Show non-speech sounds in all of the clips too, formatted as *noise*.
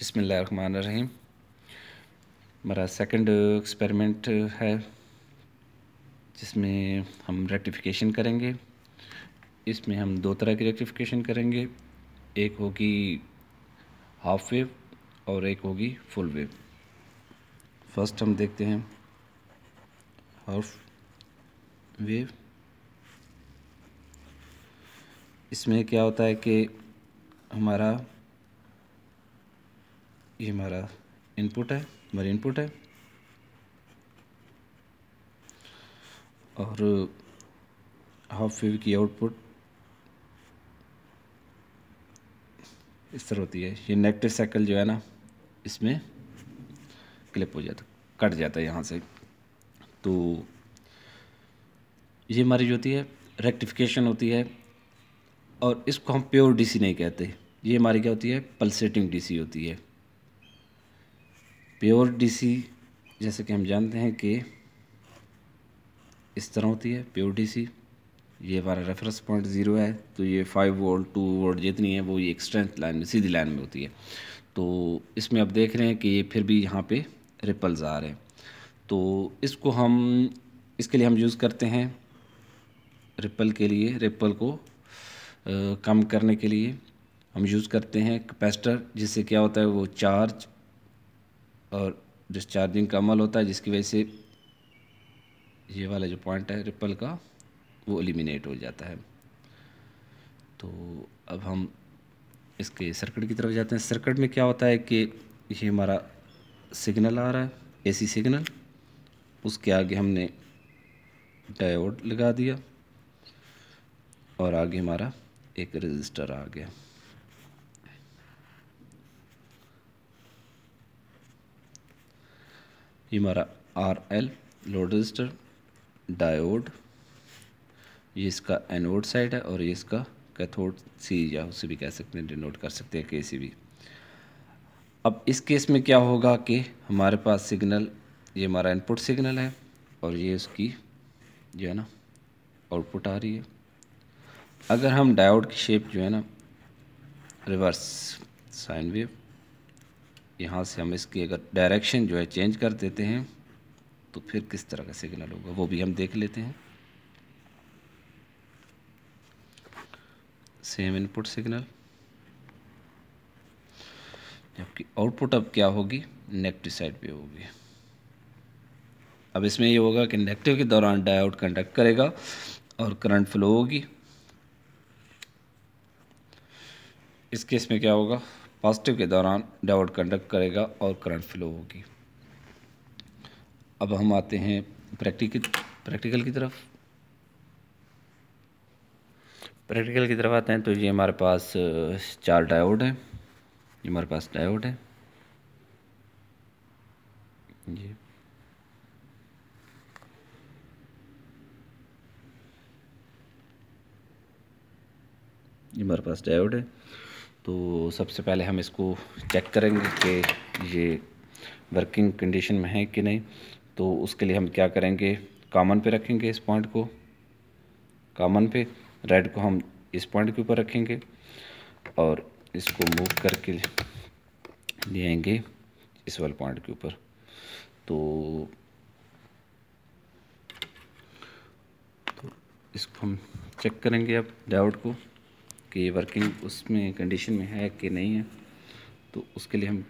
बसमान मेरा second experiment है जिसमें हम रेक्टिफिकेशन करेंगे इसमें हम दो तरह की रेक्टिफिकेशन करेंगे एक होगी हाफ वेव और एक होगी फुल वेव फर्स्ट हम देखते हैं हाफ वेव इसमें क्या होता है कि हमारा ये हमारा इनपुट है हमारी इनपुट है और हाफ वेव की आउटपुट इस तरह होती है ये नेगेटिव साइकिल जो है ना इसमें क्लिप हो जाता कट जाता है यहाँ से तो ये हमारी जो होती है रेक्टिफिकेशन होती है और इसको हम प्योर डीसी नहीं कहते ये हमारी क्या होती है पल्सेटिंग डीसी होती है प्योर डीसी जैसे कि हम जानते हैं कि इस तरह होती है प्योर डीसी ये हमारा रेफरेंस पॉइंट ज़ीरो है तो ये फाइव वोल्ट टू वोल्ट जितनी है वो ये एक्सटेंट लाइन में सीधी लाइन में होती है तो इसमें आप देख रहे हैं कि ये फिर भी यहाँ पे रिपल्स आ रहे हैं तो इसको हम इसके लिए हम यूज़ करते हैं रिपल के लिए रिपल को आ, कम करने के लिए हम यूज़ करते हैं कैपेसिटर जिससे क्या होता है वो चार्ज और डिस्चार्जिंग का अमल होता है जिसकी वजह से ये वाला जो पॉइंट है रिपल का वो एलिमिनेट हो जाता है तो अब हम इसके सर्किट की तरफ जाते हैं सर्किट में क्या होता है कि ये हमारा सिग्नल आ रहा है एसी सिग्नल उसके आगे हमने डायोड लगा दिया और आगे हमारा एक रजिस्टर आ गया ये हमारा R L load resistor diode ये इसका एनोड साइड है और ये इसका कैथोड सी या उसे भी कह सकते हैं डिनोट कर सकते हैं के सी भी अब इस केस में क्या होगा कि हमारे पास सिग्नल ये हमारा इनपुट सिग्नल है और ये उसकी जो है ना आउटपुट आ रही है अगर हम डायोड की शेप जो है ना रिवर्स साइन वेव यहाँ से हम इसकी अगर डायरेक्शन जो है चेंज कर देते हैं तो फिर किस तरह का सिग्नल होगा वो भी हम देख लेते हैं सेम इनपुट सिग्नल जबकि आउटपुट अब क्या होगी नेगेटिव साइड पे होगी अब इसमें ये होगा कि नेगेटिव के दौरान डायोड कंडक्ट करेगा और करंट फ्लो होगी इस केस में क्या होगा पॉजिटिव के दौरान डाउट कंडक्ट करेगा और करंट फ्लो होगी अब हम आते हैं प्रैक्टिकल प्रैक्टिकल की तरफ प्रैक्टिकल की तरफ आते हैं तो ये हमारे पास चार डायोड है ये हमारे पास डायोड है जी ये हमारे पास डायोड है तो सबसे पहले हम इसको चेक करेंगे कि ये वर्किंग कंडीशन में है कि नहीं तो उसके लिए हम क्या करेंगे कामन पे रखेंगे इस पॉइंट को कामन पे रेड को हम इस पॉइंट के ऊपर रखेंगे और इसको मूव करके ले आएंगे इस वाले पॉइंट के ऊपर तो तो इसको हम चेक करेंगे अब डाउट को कि ये वर्किंग उसमें कंडीशन में है कि नहीं है तो उसके लिए हम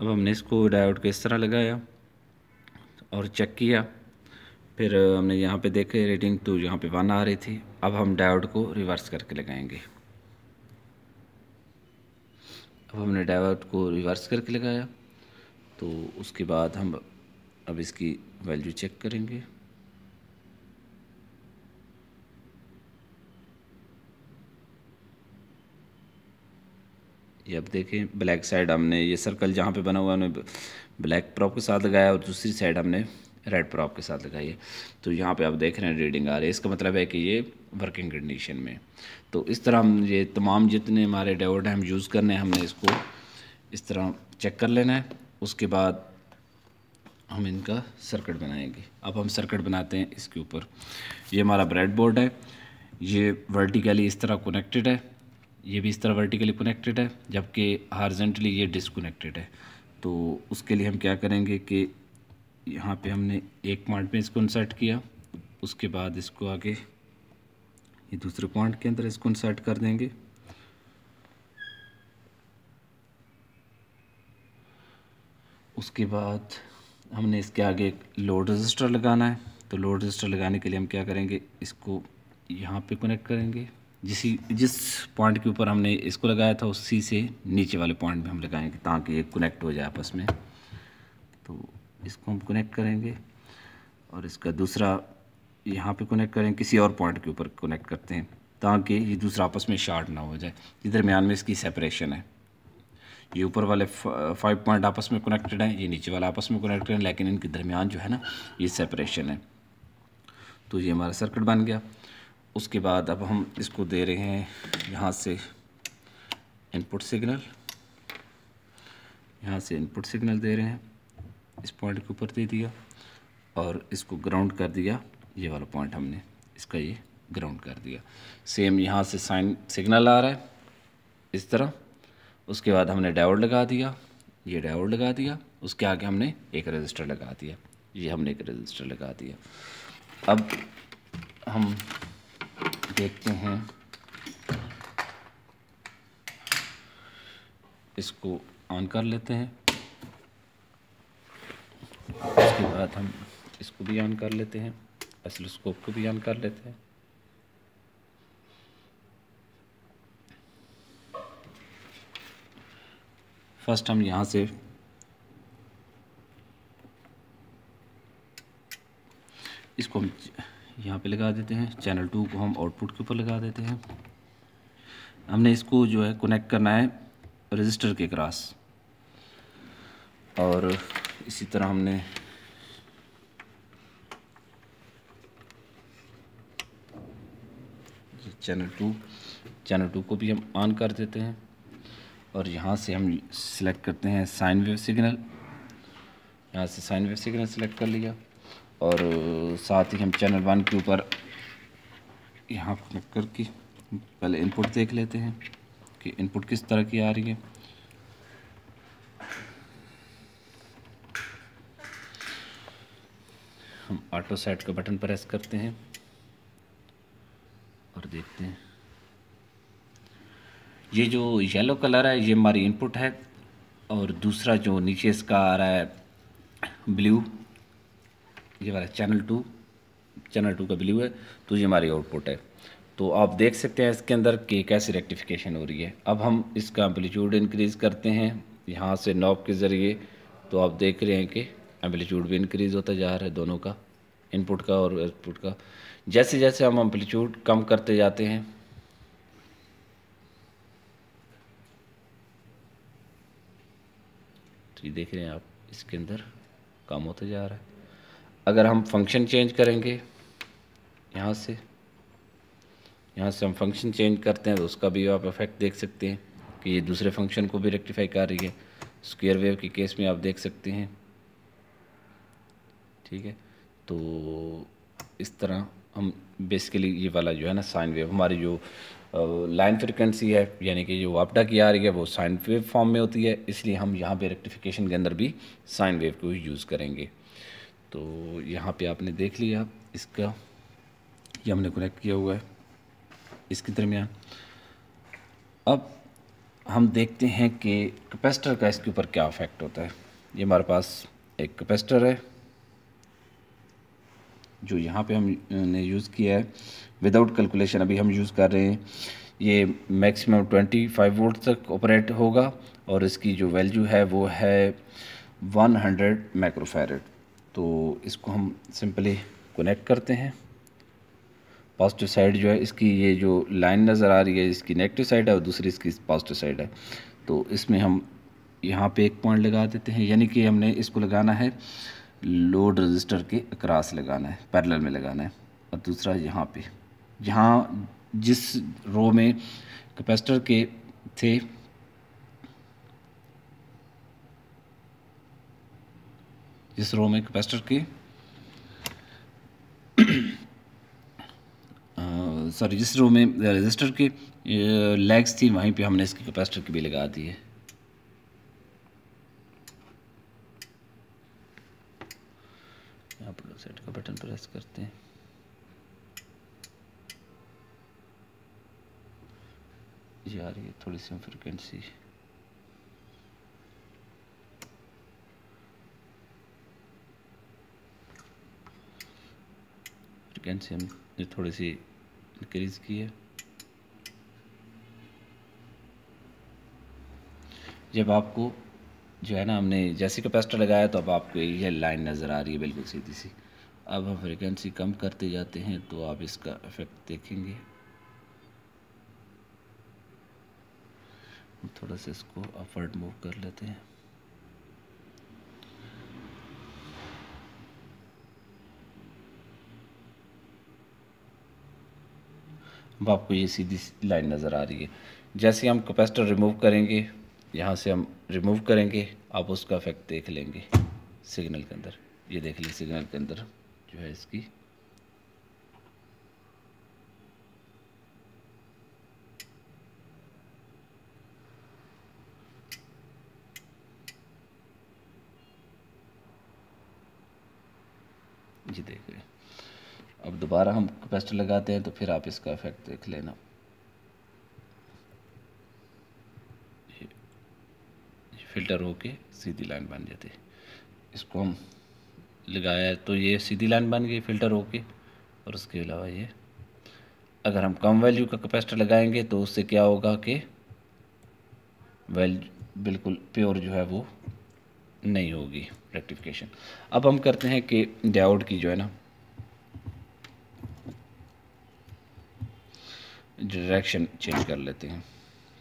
अब हमने इसको डायोड को इस तरह लगाया और चेक किया फिर हमने यहाँ पे देखे रेटिंग तो यहाँ पे वन आ रही थी अब हम डायोड को रिवर्स करके लगाएंगे अब हमने डायोड को रिवर्स करके लगाया तो उसके बाद हम अब इसकी वैल्यू चेक करेंगे ये अब देखें ब्लैक साइड हमने ये सर्कल जहाँ पे बना हुआ है हमने ब्लैक प्रॉप के साथ लगाया और दूसरी साइड हमने रेड प्रॉप के साथ लगाई है तो यहाँ पे आप देख रहे हैं रीडिंग आ रही है इसका मतलब है कि ये वर्किंग कंडीशन में तो इस तरह हम ये तमाम जितने हमारे डेवोड हम यूज़ करने हैं हमने इसको इस तरह चेक कर लेना है उसके बाद हम इनका सर्किट बनाएंगे अब हम सर्किट बनाते हैं इसके ऊपर ये हमारा ब्रेड बोर्ड है ये वर्टिकली इस तरह कनेक्टेड है ये भी इस तरह वर्टिकली कनेक्टेड है जबकि हारजेंटली ये डिसकोनेक्टेड है तो उसके लिए हम क्या करेंगे कि यहाँ पे हमने एक पॉइंट पे इसको इंसर्ट किया उसके बाद इसको आगे ये दूसरे पॉइंट के अंदर इसको इंसर्ट कर देंगे उसके बाद हमने इसके आगे एक लोड रजिस्टर लगाना है तो लोड रजिस्टर लगाने के लिए हम क्या करेंगे इसको यहाँ पे कनेक्ट करेंगे जिस जिस पॉइंट के ऊपर हमने इसको लगाया था उसी से नीचे वाले पॉइंट में हम लगाएंगे ताकि ये कनेक्ट हो जाए आपस में तो इसको हम कनेक्ट करेंगे और इसका दूसरा यहाँ पे कनेक्ट करें किसी और पॉइंट के ऊपर कनेक्ट करते हैं ताकि ये दूसरा आपस में शार्ट ना हो जाए इस दरमियान में इसकी सेपरेशन है ये ऊपर वाले फाइव पॉइंट आपस में कनेक्टेड हैं ये नीचे वाला आपस में कनेक्टेड है लेकिन इनके दरमियान जो है ना ये सेपरेशन है तो ये हमारा सर्किट बन गया उसके बाद अब हम इसको दे रहे हैं यहाँ से इनपुट सिग्नल यहाँ से इनपुट सिग्नल दे रहे हैं इस पॉइंट के ऊपर दे दिया और इसको ग्राउंड कर दिया ये वाला पॉइंट हमने इसका ये ग्राउंड कर दिया सेम यहाँ से साइन सिग्नल आ रहा है इस तरह उसके बाद हमने डायोड लगा दिया ये डायोड लगा दिया उसके आगे हमने एक रजिस्टर लगा दिया ये हमने एक रजिस्टर लगा दिया अब हम देखते हैं इसको ऑन कर लेते हैं उसके बाद हम इसको भी ऑन कर लेते हैं ऑसिलोस्कोप को भी ऑन कर लेते हैं फर्स्ट हम यहाँ से इसको हम यहाँ पे लगा देते हैं चैनल टू को हम आउटपुट के ऊपर लगा देते हैं हमने इसको जो है कनेक्ट करना है रजिस्टर के क्रॉस और इसी तरह हमने चैनल टू चैनल टू को भी हम ऑन कर देते हैं और यहाँ से हम सिलेक्ट करते हैं साइन वेव सिग्नल यहाँ से साइन वेव सिग्नल सेलेक्ट कर लिया और साथ ही हम चैनल वन के ऊपर यहाँ क्लिक करके पहले इनपुट देख लेते हैं कि इनपुट किस तरह की आ रही है हम ऑटो सेट का बटन प्रेस करते हैं और देखते हैं ये जो येलो कलर है ये हमारी इनपुट है और दूसरा जो नीचे इसका आ रहा है ब्लू ये वाला चैनल टू चैनल टू का ब्लू है तो ये हमारी आउटपुट है तो आप देख सकते हैं इसके अंदर कि कैसे रेक्टिफिकेशन हो रही है अब हम इसका एम्पलीट्यूड इंक्रीज़ करते हैं यहाँ से नॉब के ज़रिए तो आप देख रहे हैं कि एम्पलीट्यूड भी इंक्रीज़ होता जा रहा है दोनों का इनपुट का और आउटपुट का जैसे जैसे हम एम्पलीट्यूड कम करते जाते हैं ये देख रहे हैं आप इसके अंदर काम होता जा रहा है अगर हम फंक्शन चेंज करेंगे यहाँ से यहाँ से हम फंक्शन चेंज करते हैं तो उसका भी आप इफेक्ट देख सकते हैं कि ये दूसरे फंक्शन को भी रेक्टिफाई कर रही है स्क्वेयर वेव के केस में आप देख सकते हैं ठीक है तो इस तरह हम बेसिकली ये वाला जो है ना साइन वेव हमारी जो लाइन फ्रिक्वेंसी है यानी कि जो वापडा की आ रही है वो साइन वेव फॉर्म में होती है इसलिए हम यहाँ पे रेक्टिफिकेशन के अंदर भी साइन वेव को यूज़ करेंगे तो यहाँ पे आपने देख लिया इसका ये हमने कनेक्ट किया हुआ है इसके दरमियान अब हम देखते हैं कि कैपेसिटर का इसके ऊपर क्या इफेक्ट होता है ये हमारे पास एक कैपेसिटर है जो यहाँ पे हमने यूज़ किया है विदाउट कैलकुलेशन अभी हम यूज़ कर रहे हैं ये मैक्सिमम 25 वोल्ट तक ऑपरेट होगा और इसकी जो वैल्यू है वो है 100 माइक्रोफेरेट तो इसको हम सिंपली कनेक्ट करते हैं पॉजिटिव साइड जो है इसकी ये जो लाइन नज़र आ रही है इसकी नेगेटिव साइड है और दूसरी इसकी पॉजिटिव साइड है तो इसमें हम यहाँ पे एक पॉइंट लगा देते हैं यानी कि हमने इसको लगाना है लोड रजिस्टर के अक्रास लगाना है पैरेलल में लगाना है और दूसरा यहाँ पे जहाँ जिस रो में कैपेसिटर के थे जिस रो में कैपेसिटर के सॉरी *coughs* जिस रो में रजिस्टर के लेग्स थी वहीं पे हमने इसकी कैपेसिटर की भी लगा दी है का बटन प्रेस करते हैं रही है थोड़ी सी फ्रिक्वेंसी फ्रिक्वेंसी हमने थोड़ी सी इंक्रीज की है जब आपको जो है ना हमने जैसे कैपेसिटर लगाया तो अब आपको यह लाइन नज़र आ रही है बिल्कुल सीधी सी अब हम फ्रिक्वेंसी कम करते जाते हैं तो आप इसका इफेक्ट देखेंगे थोड़ा सा इसको अपवर्ड मूव कर लेते हैं अब आपको ये सीधी लाइन नज़र आ रही है जैसे हम कैपेसिटर रिमूव करेंगे यहाँ से हम रिमूव करेंगे आप उसका इफेक्ट देख लेंगे सिग्नल के अंदर ये देख लीजिए सिग्नल के अंदर जो है इसकी जी देख रहे अब दोबारा हम कैपेसिटर लगाते हैं तो फिर आप इसका इफेक्ट देख लेना फिल्टर होके सीधी लाइन बन जाती है इसको हम लगाया तो ये सीधी लाइन बन गई फिल्टर होके और उसके अलावा ये अगर हम कम वैल्यू का कैपेसिटर लगाएंगे तो उससे क्या होगा कि वैल्यू बिल्कुल प्योर जो है वो नहीं होगी रेक्टिफिकेशन अब हम करते हैं कि डायोड की जो है ना डायरेक्शन चेंज कर लेते हैं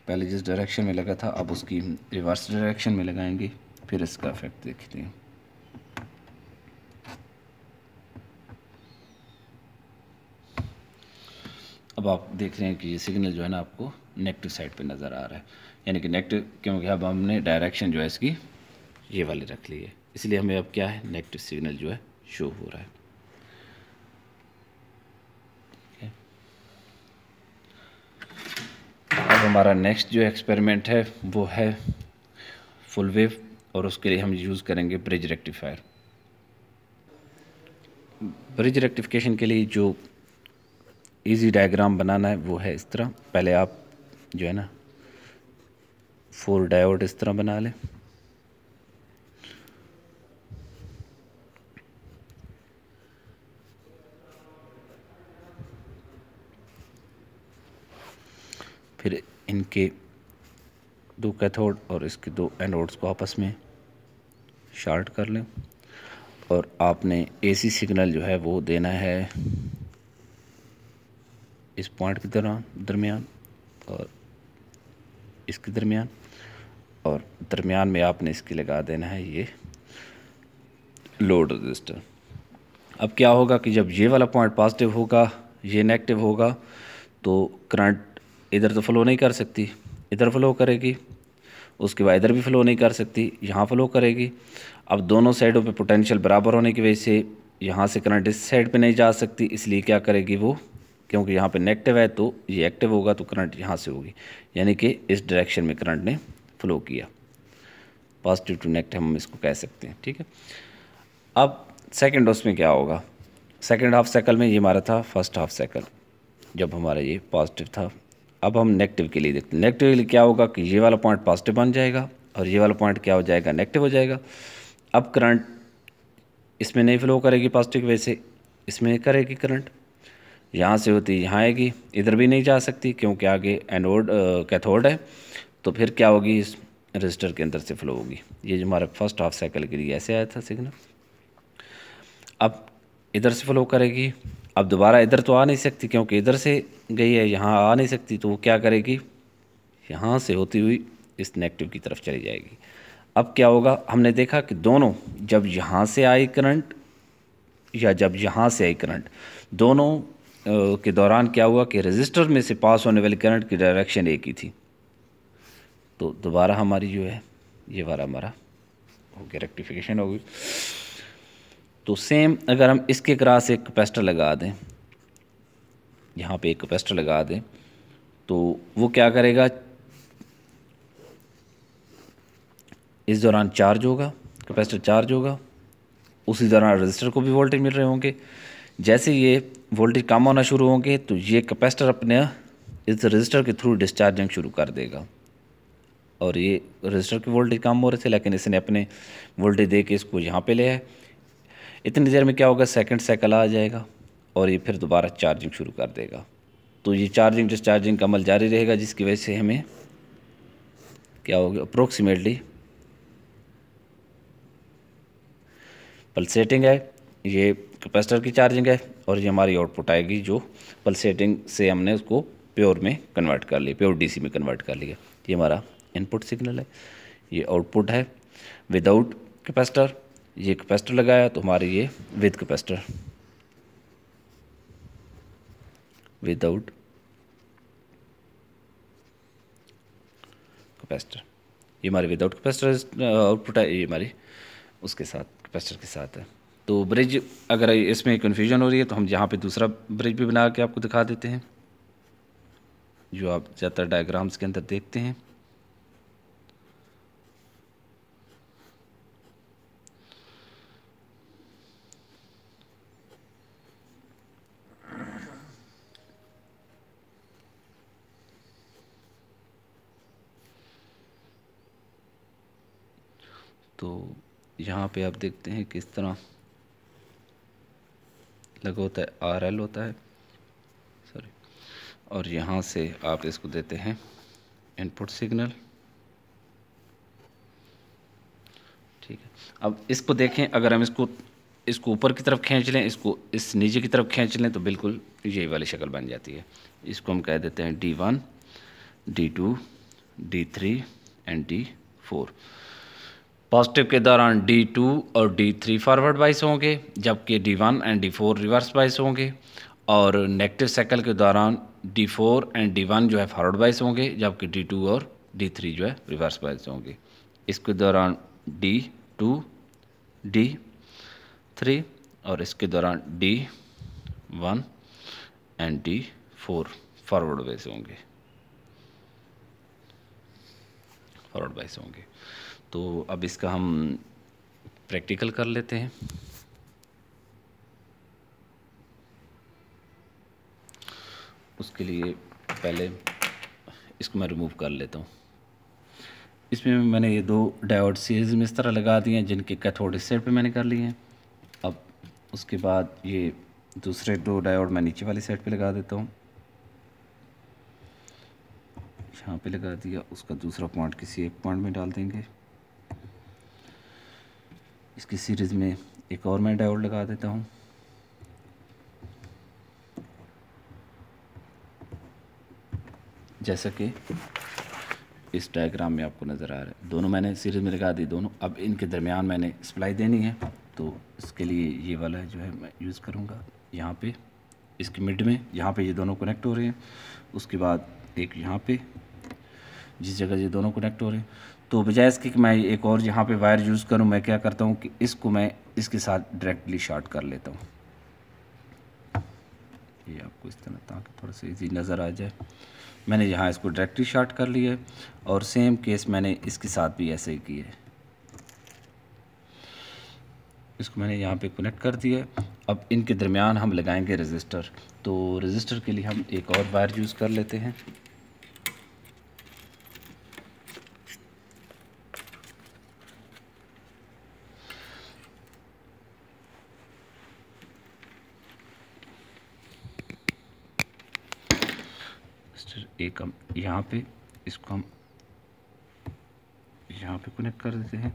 पहले जिस डायरेक्शन में लगा था अब उसकी रिवर्स डायरेक्शन में लगाएंगे फिर इसका इफेक्ट देखते हैं अब आप देख रहे हैं कि ये सिग्नल जो है ना आपको नेगेटिव साइड पे नज़र आ रहा है यानी कि नेगेटिव क्योंकि अब हमने डायरेक्शन जो है इसकी ये वाली रख ली है इसलिए हमें अब क्या है नेगेटिव सिग्नल जो है शो हो रहा है हमारा नेक्स्ट जो एक्सपेरिमेंट है वो है फुल वेव और उसके लिए हम यूज़ करेंगे ब्रिज रेक्टिफायर ब्रिज रेक्टिफिकेशन के लिए जो इजी डायग्राम बनाना है वो है इस तरह पहले आप जो है ना फोर डायोड इस तरह बना लें फिर इनके दो कैथोड और इसके दो एनोड्स को आपस में शार्ट कर लें और आपने एसी सिग्नल जो है वो देना है इस पॉइंट के दौरान दरमियान और इसके दरमियान और दरमियान में आपने इसकी लगा देना है ये लोड रजिस्टर अब क्या होगा कि जब ये वाला पॉइंट पॉजिटिव होगा ये नेगेटिव होगा तो करंट इधर तो फ्लो नहीं कर सकती इधर फ्लो करेगी उसके बाद इधर भी फ्लो नहीं कर सकती यहाँ फ्लो करेगी अब दोनों साइडों पे पोटेंशियल बराबर होने की वजह से यहाँ से करंट इस साइड पे नहीं जा सकती इसलिए क्या करेगी वो क्योंकि यहाँ पे नेगेटिव है तो ये एक्टिव होगा तो करंट यहाँ से होगी यानी कि इस डायरेक्शन में करंट ने फ्लो किया पॉजिटिव टू नेगेटिव हम इसको कह सकते हैं ठीक है अब सेकेंड उसमें क्या होगा सेकेंड हाफ साइकिल में ये हमारा था फर्स्ट हाफ साइकिल जब हमारा ये पॉजिटिव था अब हम नेगेटिव के लिए देखते हैं नेगेटिव के लिए क्या होगा कि ये वाला पॉइंट पॉजिटिव बन जाएगा और ये वाला पॉइंट क्या हो जाएगा नेगेटिव हो जाएगा अब करंट इसमें नहीं फ्लो करेगी पॉजिटिव वैसे इसमें करेगी करंट यहाँ से होती यहाँ आएगी इधर भी नहीं जा सकती क्योंकि आगे एनोड कैथोड है तो फिर क्या होगी इस रजिस्टर के अंदर से फ्लो होगी ये जो हमारा फर्स्ट हाफ साइकिल के लिए ऐसे आया था सिग्नल अब इधर से फ्लो करेगी अब दोबारा इधर तो आ नहीं सकती क्योंकि इधर से गई है यहाँ आ नहीं सकती तो वो क्या करेगी यहाँ से होती हुई इस नेगेटिव की तरफ चली जाएगी अब क्या होगा हमने देखा कि दोनों जब यहाँ से आई करंट या जब यहाँ से आई करंट दोनों के दौरान क्या हुआ कि रजिस्टर में से पास होने वाले करंट की डायरेक्शन एक ही थी तो दोबारा हमारी जो है ये वाला हमारा हो गया रेक्टिफिकेशन हो गई तो सेम अगर हम इसके क्रास एक कैपेसिटर लगा दें यहाँ पे एक कैपेसिटर लगा दें तो वो क्या करेगा इस दौरान चार्ज होगा कैपेसिटर चार्ज होगा उसी दौरान रजिस्टर को भी वोल्टेज मिल रहे होंगे जैसे ये वोल्टेज कम होना शुरू होंगे तो ये कैपेसिटर अपने इस रजिस्टर के थ्रू डिस्चार्जिंग शुरू कर देगा और ये रजिस्टर की वोल्टेज कम हो रहे थे लेकिन इसने अपने वोल्टेज दे के इसको यहाँ पे ले है इतनी देर में क्या होगा सेकंड साइकिल आ जाएगा और ये फिर दोबारा चार्जिंग शुरू कर देगा तो ये चार्जिंग डिस्चार्जिंग का अमल जारी रहेगा जिसकी वजह से हमें क्या होगा अप्रोक्सीमेटली पल्सेटिंग है ये कैपेसिटर की चार्जिंग है और ये हमारी आउटपुट आएगी जो पल्सेटिंग से हमने उसको प्योर में कन्वर्ट कर लिया प्योर डीसी में कन्वर्ट कर लिया ये हमारा इनपुट सिग्नल है ये आउटपुट है विदाउट कैपेसिटर ये कैपेसिटर लगाया तो हमारी ये विद कैपेसिटर विदाउट कैपेसिटर ये हमारी विदाउट कैपेसिटर आउटपुट है ये हमारी उसके साथ कैपेसिटर के साथ है तो ब्रिज अगर इसमें कन्फ्यूजन हो रही है तो हम यहाँ पे दूसरा ब्रिज भी बना के आपको दिखा देते हैं जो आप ज़्यादातर डायग्राम्स के अंदर देखते हैं तो यहाँ पे आप देखते हैं किस तरह लगा होता है आर एल होता है सॉरी और यहाँ से आप इसको देते हैं इनपुट सिग्नल ठीक है अब इसको देखें अगर हम इसको इसको ऊपर की तरफ खींच लें इसको इस नीचे की तरफ खींच लें तो बिल्कुल यही वाली शक्ल बन जाती है इसको हम कह देते हैं D one D two D three and D four positive के दौरान D2 और D3 फॉरवर्ड बाइस होंगे जबकि D1 and four reverse bias होंगे और नेगेटिव साइकिल के दौरान D4 एंड वन जो है फॉरवर्ड बाइस होंगे जबकि D2 और D3 जो है रिवर्स बाइस होंगे इसके दौरान D2 D3 और इसके दौरान D1 and D four forward बाइस होंगे फॉरवर्ड बाइस होंगे तो अब इसका हम प्रैक्टिकल कर लेते हैं उसके लिए पहले इसको मैं रिमूव कर लेता हूँ इसमें मैंने ये दो डायोड सीरीज में इस तरह लगा दिए हैं जिनके कैथोड इस साइड पर मैंने कर लिए हैं अब उसके बाद ये दूसरे दो डायोड मैं नीचे वाली साइड पे लगा देता हूँ यहाँ पे लगा दिया उसका दूसरा पॉइंट किसी एक पॉइंट में डाल देंगे इसकी सीरीज़ में एक और मैं डायोड लगा देता हूँ जैसा कि इस डायग्राम में आपको नज़र आ रहा है दोनों मैंने सीरीज़ में लगा दी दोनों अब इनके दरमियान मैंने सप्लाई देनी है तो इसके लिए ये वाला जो है मैं यूज़ करूँगा यहाँ पे इसके मिड में यहाँ पे ये दोनों कनेक्ट हो रहे हैं उसके बाद एक यहाँ पे जिस जगह ये दोनों कनेक्ट हो रहे हैं तो बजाय इसके कि मैं एक और यहाँ पे वायर यूज़ करूँ मैं क्या करता हूँ कि इसको मैं इसके साथ डायरेक्टली शॉर्ट कर लेता हूँ ये आपको इस तरह ताकि थोड़ा सा इजी नज़र आ जाए मैंने यहाँ इसको डायरेक्टली शॉर्ट कर लिया है और सेम केस मैंने इसके साथ भी ऐसे ही किया है इसको मैंने यहाँ पे कनेक्ट कर दिया अब इनके दरमियान हम लगाएंगे रजिस्टर तो रजिस्टर के लिए हम एक और वायर यूज़ कर लेते हैं यहाँ पे इसको हम यहाँ पे कनेक्ट कर देते हैं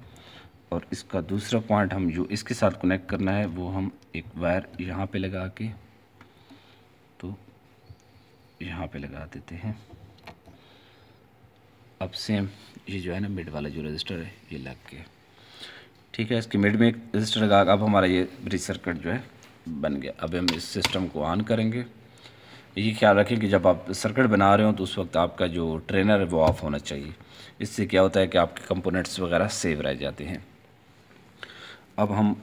और इसका दूसरा पॉइंट हम जो इसके साथ कनेक्ट करना है वो हम एक वायर यहाँ पे लगा के तो यहाँ पे लगा देते हैं अब सेम ये जो है ना मिड वाला जो रजिस्टर है ये लग गया ठीक है इसके मिड में एक रजिस्टर लगा अब हमारा ये ब्रिज सर्किट जो है बन गया अब हम इस सिस्टम को ऑन करेंगे ये ख्याल रखें कि जब आप सर्किट बना रहे हो तो उस वक्त आपका जो ट्रेनर है वो ऑफ होना चाहिए इससे क्या होता है कि आपके कंपोनेंट्स वगैरह सेव रह जाते हैं अब हम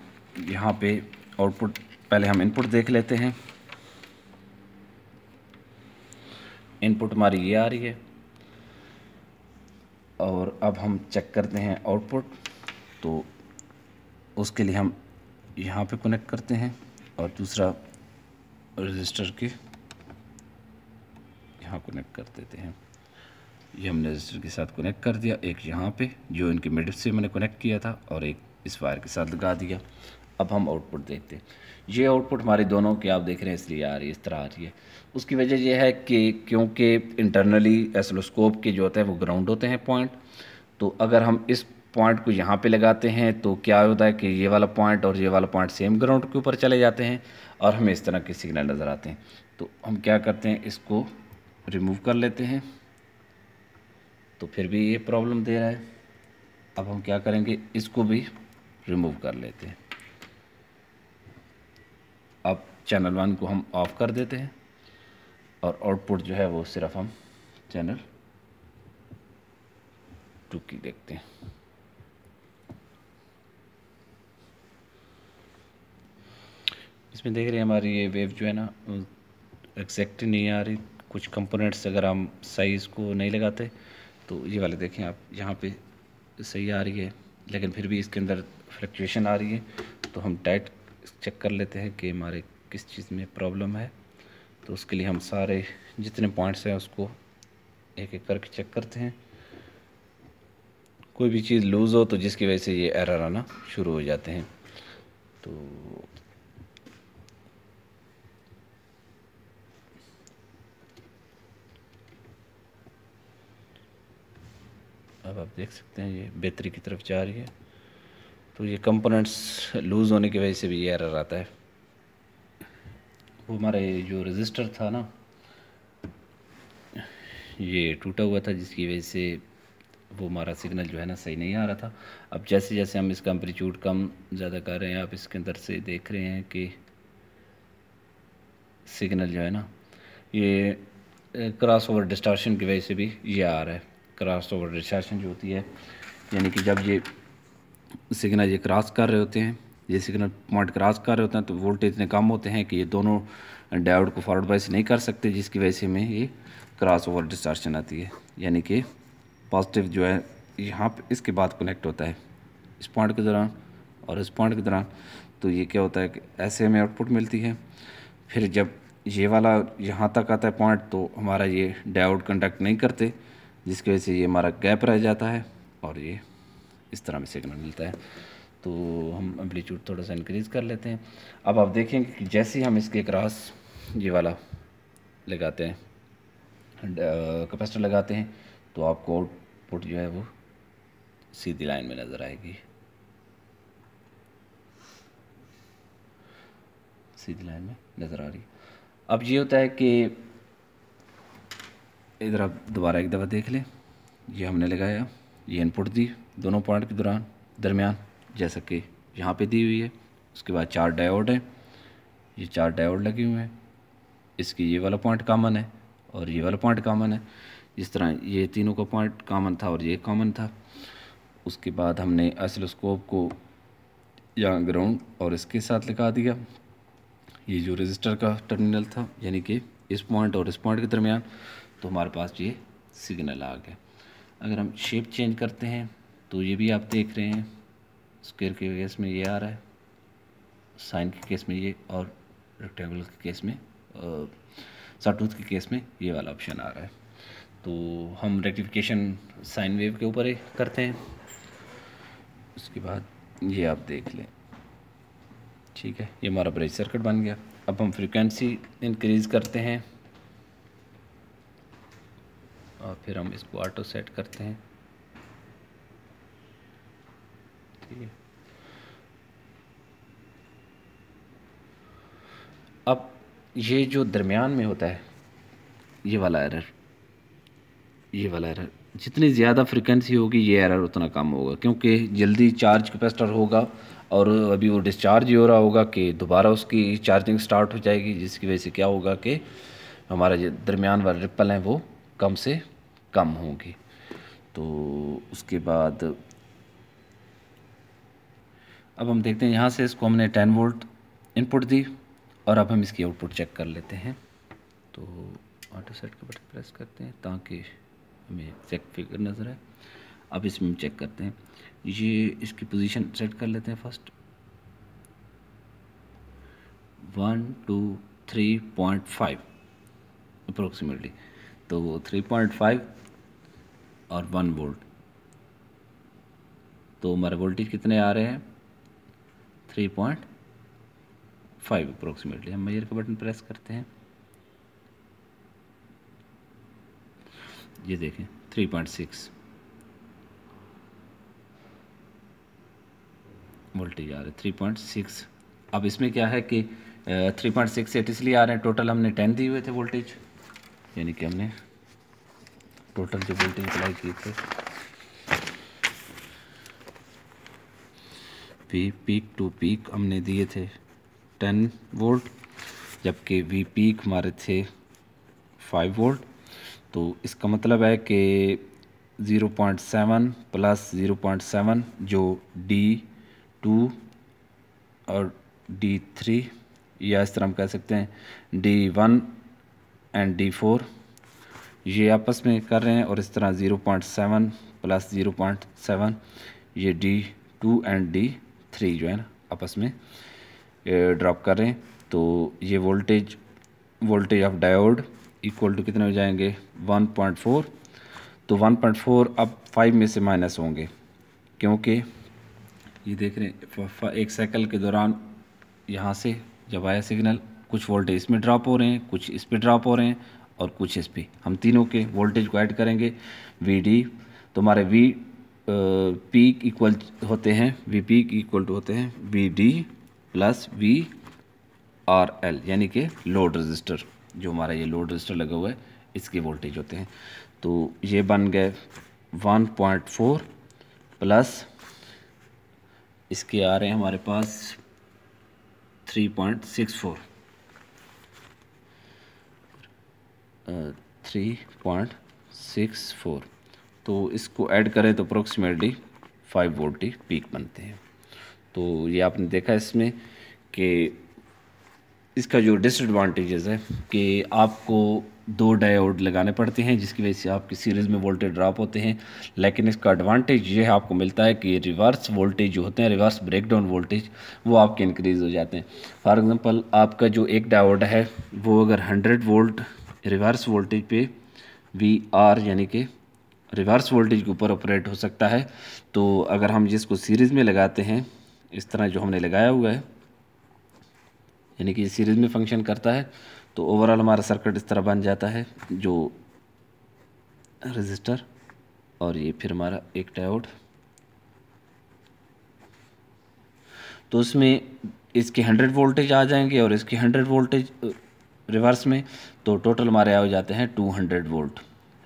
यहाँ पे आउटपुट पहले हम इनपुट देख लेते हैं इनपुट हमारी ये आ रही है और अब हम चेक करते हैं आउटपुट तो उसके लिए हम यहाँ पे कनेक्ट करते हैं और दूसरा रजिस्टर के यहाँ कनेक्ट कर देते हैं ये हमने रजिस्टर के साथ कनेक्ट कर दिया एक यहाँ पे जो इनके मिड से मैंने कनेक्ट किया था और एक इस वायर के साथ लगा दिया अब हम आउटपुट देखते हैं ये आउटपुट हमारे दोनों के आप देख रहे हैं इसलिए आ रही है इस तरह आ रही है उसकी वजह यह है कि क्योंकि इंटरनली एसलोस्कोप के जो होते हैं वो ग्राउंड होते हैं पॉइंट तो अगर हम इस पॉइंट को यहाँ पे लगाते हैं तो क्या होता है कि ये वाला पॉइंट और ये वाला पॉइंट सेम ग्राउंड के ऊपर चले जाते हैं और हमें इस तरह के सिग्नल नज़र आते हैं तो हम क्या करते हैं इसको रिमूव कर लेते हैं तो फिर भी ये प्रॉब्लम दे रहा है अब हम क्या करेंगे इसको भी रिमूव कर लेते हैं अब चैनल वन को हम ऑफ़ कर देते हैं और आउटपुट जो है वो सिर्फ हम चैनल टू की देखते हैं इसमें देख रहे हैं हमारी ये वेव जो है ना एग्जैक्ट नहीं आ रही कुछ कंपोनेंट्स अगर हम साइज़ को नहीं लगाते तो ये वाले देखें आप यहाँ पे सही आ रही है लेकिन फिर भी इसके अंदर फ्लक्चुएशन आ रही है तो हम टाइट चेक कर लेते हैं कि हमारे किस चीज़ में प्रॉब्लम है तो उसके लिए हम सारे जितने पॉइंट्स हैं उसको एक एक करके चेक करते हैं कोई भी चीज़ लूज़ हो तो जिसकी वजह से ये एरर आना शुरू हो जाते हैं तो अब आप देख सकते हैं ये बेहतरी की तरफ जा रही है तो ये कंपोनेंट्स लूज़ होने की वजह से भी ये एरर आता है वो हमारा ये जो रजिस्टर था ना ये टूटा हुआ था जिसकी वजह से वो हमारा सिग्नल जो है ना सही नहीं आ रहा था अब जैसे जैसे हम इसका एम्पलीट्यूड कम ज़्यादा कर रहे हैं आप इसके अंदर से देख रहे हैं कि सिग्नल जो है ना ये क्रॉस ओवर डिस्टॉर्शन की वजह से भी ये आ रहा है क्रॉस ओवर रिसेशन जो होती है यानी कि जब ये सिग्नल ये क्रॉस कर रहे होते हैं ये सिग्नल पॉइंट क्रॉस कर रहे होते हैं तो वोल्टेज इतने कम होते हैं कि ये दोनों डायोड को फॉरवर्ड बाइस नहीं कर सकते जिसकी वजह से हमें ये क्रॉस ओवर डिस्टॉर्शन आती है यानी कि पॉजिटिव जो है यहाँ पर इसके बाद कनेक्ट होता है इस पॉइंट के दौरान और इस पॉइंट के दौरान तो ये क्या होता है कि ऐसे हमें आउटपुट मिलती है फिर जब ये वाला यहाँ तक आता है पॉइंट तो हमारा ये डायोड कंडक्ट नहीं करते जिसकी वजह से ये हमारा गैप रह जाता है और ये इस तरह में सिग्नल मिलता है तो हम एम्पलीट्यूड थोड़ा सा इंक्रीज़ कर लेते हैं अब आप देखें कि जैसे ही हम इसके क्रॉस ये वाला लगाते हैं कैपेसिटर लगाते हैं तो आपको आउटपुट जो है वो सीधी लाइन में नज़र आएगी सीधी लाइन में नज़र आ रही अब ये होता है कि इधर आप दोबारा एक दफ़ा देख लें ये हमने लगाया ये इनपुट दी दोनों पॉइंट के दौरान दरमियान जैसा कि यहाँ पे दी हुई है उसके बाद चार डायोड हैं ये चार डायोड लगे हुए हैं इसकी ये वाला पॉइंट कामन है और ये वाला पॉइंट कामन है जिस तरह ये तीनों का पॉइंट कामन था और ये कामन था उसके बाद हमने असलोस्कोप को यहाँ ग्राउंड और इसके साथ लगा दिया ये जो रजिस्टर का टर्मिनल था यानी कि इस पॉइंट और इस पॉइंट के दरमियान तो हमारे पास ये सिग्नल आ गया अगर हम शेप चेंज करते हैं तो ये भी आप देख रहे हैं स्क्वेयर के केस में ये आ रहा है साइन के केस में ये और रेक्टेंगल के केस में साटूथ के केस में ये वाला ऑप्शन आ रहा है तो हम रेक्टिफिकेशन साइन वेव के ऊपर करते हैं उसके बाद ये आप देख लें ठीक है ये हमारा ब्रेज सर्किट बन गया अब हम फ्रीक्वेंसी इंक्रीज़ करते हैं और फिर हम इसको ऑटो सेट करते हैं ठीक है अब ये जो दरमियान में होता है ये वाला एरर ये वाला एरर जितनी ज़्यादा फ्रिक्वेंसी होगी ये एरर उतना कम होगा क्योंकि जल्दी चार्ज कैपेसिटर होगा और अभी वो डिस्चार्ज ही हो रहा होगा कि दोबारा उसकी चार्जिंग स्टार्ट हो जाएगी जिसकी वजह से क्या होगा कि हमारा जो दरमियान वाला रिपल है वो कम से कम होंगे तो उसके बाद अब हम देखते हैं यहाँ से इसको हमने 10 वोल्ट इनपुट दी और अब हम इसकी आउटपुट चेक कर लेते हैं तो ऑटो सेट का बटन प्रेस करते हैं ताकि हमें चेक फिगर नज़र आए अब इसमें हम चेक करते हैं ये इसकी पोजीशन सेट कर लेते हैं first one two three point five approximately तो थ्री पॉइंट फाइव और वन वोल्ट तो हमारे वोल्टेज कितने आ रहे हैं थ्री पॉइंट फाइव अप्रोक्सीमेटली हम मेजर का बटन प्रेस करते हैं ये देखें थ्री पॉइंट सिक्स वोल्टेज आ रहा है थ्री पॉइंट सिक्स अब इसमें क्या है कि थ्री पॉइंट सिक्स एट इसलिए आ रहे हैं टोटल हमने टेन दिए हुए थे वोल्टेज यानी कि हमने टोटल जो वोल्टेज अप्लाई किए थे वी पीक टू पीक हमने दिए थे टेन वोल्ट जबकि वी पीक हमारे थे फाइव वोल्ट तो इसका मतलब है कि zero point seven plus zero point seven जो डी टू और डी थ्री या इस तरह हम कह सकते हैं D one and D four ये आपस में कर रहे हैं और इस तरह zero point seven plus zero point seven ये D two and D three जो है ना आपस में ड्रॉप कर रहे हैं तो ये voltage voltage of diode equal to कितने हो जाएंगे वन पॉइंट फोर तो वन पॉइंट फोर अब फाइव में से माइनस होंगे क्योंकि ये देख रहे हैं एक साइकिल के दौरान यहाँ से जब आया सिग्नल कुछ वोल्टेज इसमें ड्रॉप हो रहे हैं कुछ इस पर ड्रॉप हो रहे हैं और कुछ एस पी हम तीनों के वोल्टेज को ऐड करेंगे वी डी तो हमारे वी पीक इक्वल होते हैं वी पीक इक्वल टू होते हैं V D plus V R L यानी कि लोड रजिस्टर जो हमारा ये लोड रजिस्टर लगा हुआ है इसके वोल्टेज होते हैं तो ये बन गए 1.4 प्लस इसके आ रहे हैं हमारे पास 3.64 थ्री पॉइंट सिक्स फोर तो इसको ऐड करें तो अप्रोक्सीमेटली फाइव वोल्टी पीक बनते हैं तो ये आपने देखा इसमें कि इसका जो डिसएडवांटेजेस है कि आपको दो डायोड लगाने पड़ते हैं जिसकी वजह से आपकी सीरीज़ में वोल्टेज ड्रॉप होते हैं लेकिन इसका एडवांटेज ये आपको मिलता है कि रिवर्स वोल्टेज जो होते हैं रिवर्स ब्रेकडाउन वोल्टेज वो आपके इंक्रीज़ हो जाते हैं फॉर एग्ज़ाम्पल आपका जो एक डायोड है वो अगर हंड्रेड वोल्ट रिवर्स वोल्टेज पे वी आर यानी कि रिवर्स वोल्टेज के ऊपर ऑपरेट हो सकता है तो अगर हम जिसको सीरीज़ में लगाते हैं इस तरह जो हमने लगाया हुआ है यानी कि सीरीज़ में फंक्शन करता है तो ओवरऑल हमारा सर्किट इस तरह बन जाता है जो रजिस्टर और ये फिर हमारा एक डायोड तो उसमें इसके हंड्रेड वोल्टेज आ जाएंगे और इसके हंड्रेड वोल्टेज रिवर्स में तो टोटल हमारे आ जाते हैं टू हंड्रेड वोल्ट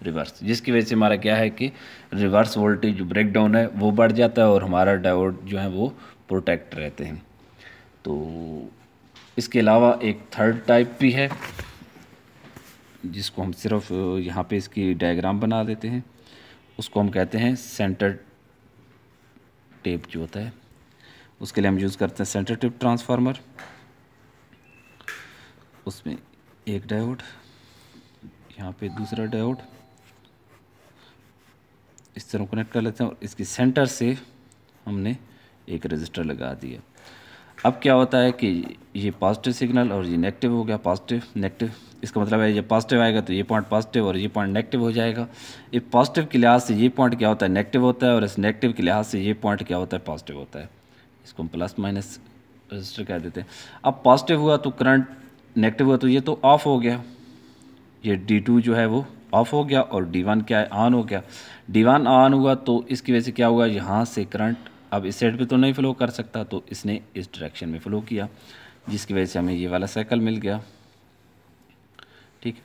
रिवर्स जिसकी वजह से हमारा क्या है कि रिवर्स वोल्टेज जो डाउन है वो बढ़ जाता है और हमारा डायोड जो है वो प्रोटेक्ट रहते हैं तो इसके अलावा एक थर्ड टाइप भी है जिसको हम सिर्फ यहाँ पे इसकी डायग्राम बना देते हैं उसको हम कहते हैं सेंटर टेप जो होता है उसके लिए हम यूज़ करते हैं सेंटर टेप ट्रांसफार्मर उसमें एक डायोड यहाँ पे दूसरा डायोड इस तरह कनेक्ट कर लेते हैं और इसके सेंटर से हमने एक रजिस्टर लगा दिया अब क्या होता है कि ये पॉजिटिव सिग्नल और ये नेगेटिव हो गया पॉजिटिव नेगेटिव इसका मतलब है ये पॉजिटिव आएगा तो ये पॉइंट पॉजिटिव और ये पॉइंट नेगेटिव हो जाएगा ये पॉजिटिव के लिहाज से ये पॉइंट क्या होता है नेगेटिव होता है और इस नेगेटिव के लिहाज से ये पॉइंट क्या होता है पॉजिटिव होता है इसको हम प्लस माइनस रजिस्टर कह देते हैं अब पॉजिटिव हुआ तो करंट नेगेटिव हुआ तो ये तो ऑफ हो गया ये डी टू जो है वो ऑफ हो गया और डी वन क्या है ऑन हो गया डी वन ऑन हुआ तो इसकी वजह से क्या हुआ यहाँ से करंट अब इस साइड पे तो नहीं फ्लो कर सकता तो इसने इस डायरेक्शन में फ़्लो किया जिसकी वजह से हमें ये वाला साइकिल मिल गया ठीक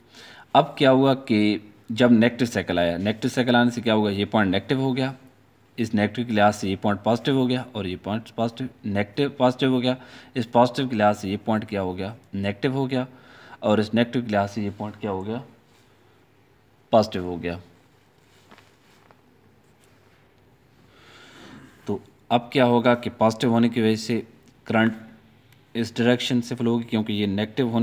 अब क्या हुआ कि जब नेगेटिव साइकिल आया नेगेटिव साइकिल आने से क्या हुआ ये पॉइंट नेगेटिव हो गया इस नेगेटिव के लिहाज से ये पॉइंट पॉजिटिव हो गया और ये पॉइंट पॉजिटिव नेगेटिव पॉजिटिव हो गया इस पॉजिटिव के लिहाज से ये पॉइंट क्या हो गया नेगेटिव हो गया और इस नेगेटिव के लिहाज से ये पॉइंट क्या हो गया पॉजिटिव हो गया तो अब क्या होगा कि पॉजिटिव होने की वजह से करंट इस डायरेक्शन से फ्लो होगी क्योंकि ये नेगेटिव होने